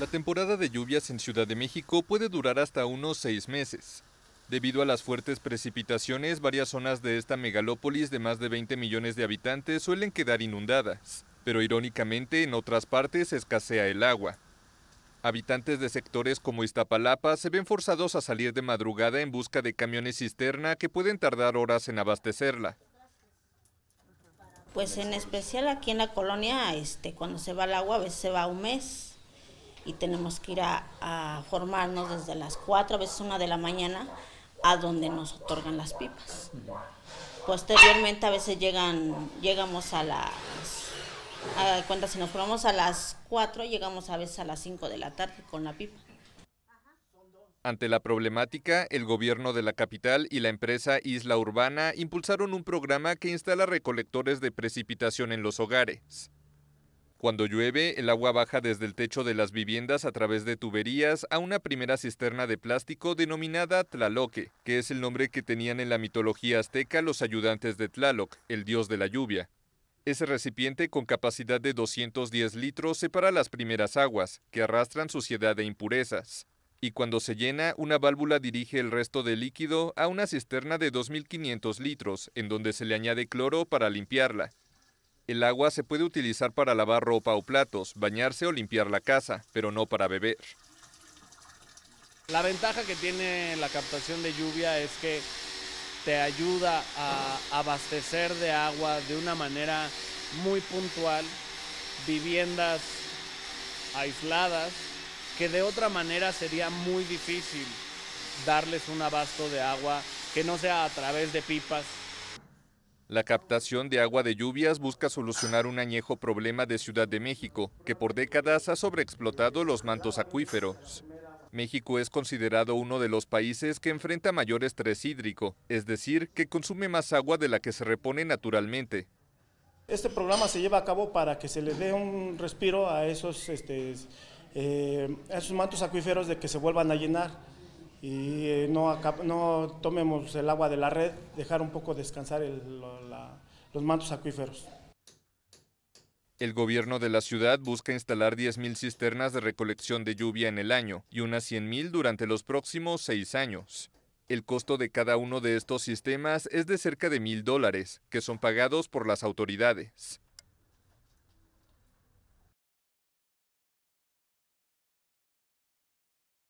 La temporada de lluvias en Ciudad de México puede durar hasta unos seis meses. Debido a las fuertes precipitaciones, varias zonas de esta megalópolis de más de 20 millones de habitantes suelen quedar inundadas, pero irónicamente en otras partes escasea el agua. Habitantes de sectores como Iztapalapa se ven forzados a salir de madrugada en busca de camiones cisterna que pueden tardar horas en abastecerla. Pues en especial aquí en la colonia, este, cuando se va el agua a veces se va un mes y tenemos que ir a, formarnos desde las 4, a veces una de la mañana, a donde nos otorgan las pipas. Posteriormente a veces llegan, llegamos a las, a cuenta si nos formamos a las 4, llegamos a veces a las 5 de la tarde con la pipa. Ante la problemática, el gobierno de la capital y la empresa Isla Urbana impulsaron un programa que instala recolectores de precipitación en los hogares. Cuando llueve, el agua baja desde el techo de las viviendas a través de tuberías a una primera cisterna de plástico denominada Tlaloque, que es el nombre que tenían en la mitología azteca los ayudantes de Tlaloc, el dios de la lluvia. Ese recipiente con capacidad de 210 litros separa las primeras aguas, que arrastran suciedad e impurezas. Y cuando se llena, una válvula dirige el resto del líquido a una cisterna de 2.500 litros, en donde se le añade cloro para limpiarla el agua se puede utilizar para lavar ropa o platos, bañarse o limpiar la casa, pero no para beber. La ventaja que tiene la captación de lluvia es que te ayuda a abastecer de agua de una manera muy puntual, viviendas aisladas, que de otra manera sería muy difícil darles un abasto de agua que no sea a través de pipas la captación de agua de lluvias busca solucionar un añejo problema de Ciudad de México, que por décadas ha sobreexplotado los mantos acuíferos. México es considerado uno de los países que enfrenta mayor estrés hídrico, es decir, que consume más agua de la que se repone naturalmente. Este programa se lleva a cabo para que se le dé un respiro a esos, este, eh, a esos mantos acuíferos de que se vuelvan a llenar y eh, no, tomemos el agua de la red, dejar un poco descansar los mantos acuíferos. El gobierno de la ciudad busca instalar 10.000 cisternas de recolección de lluvia en el año y unas 100.000 durante los próximos seis años. El costo de cada uno de estos sistemas es de cerca de mil dólares, que son pagados por las autoridades.